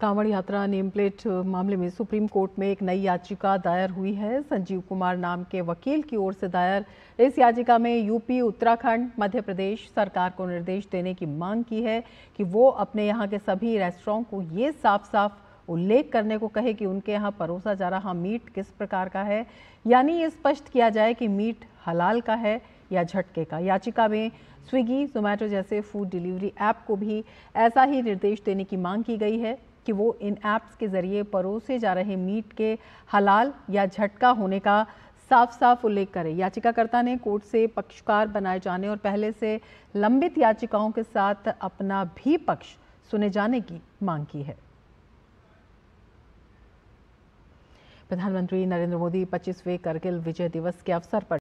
कांवड़ यात्रा name plate मामले में सुप्रीम कोर्ट में एक नई याचिका दायर हुई है संजीव कुमार नाम के वकील की ओर से दायर इस याचिका में यूपी उत्तराखंड मध्य प्रदेश सरकार को निर्देश देने की मांग की है कि वो अपने यहाँ के सभी रेस्टोरों को ये साफ साफ उल्लेख करने को कहे कि उनके यहाँ परोसा जा रहा मीट किस प्रकार का है यानी ये स्पष्ट किया जाए कि मीट हलाल का है या झटके का याचिका में स्विगी जोमैटो जैसे फूड डिलीवरी ऐप को भी ऐसा ही निर्देश देने की मांग की गई है कि वो इन ऐप्स के ज़रिए परोसे जा रहे मीट के हलाल या झटका होने का साफ साफ उल्लेख करें याचिकाकर्ता ने कोर्ट से पक्षकार बनाए जाने और पहले से लंबित याचिकाओं के साथ अपना भी पक्ष सुने जाने की मांग की है प्रधानमंत्री नरेंद्र मोदी 25वें करगिल विजय दिवस के अवसर पर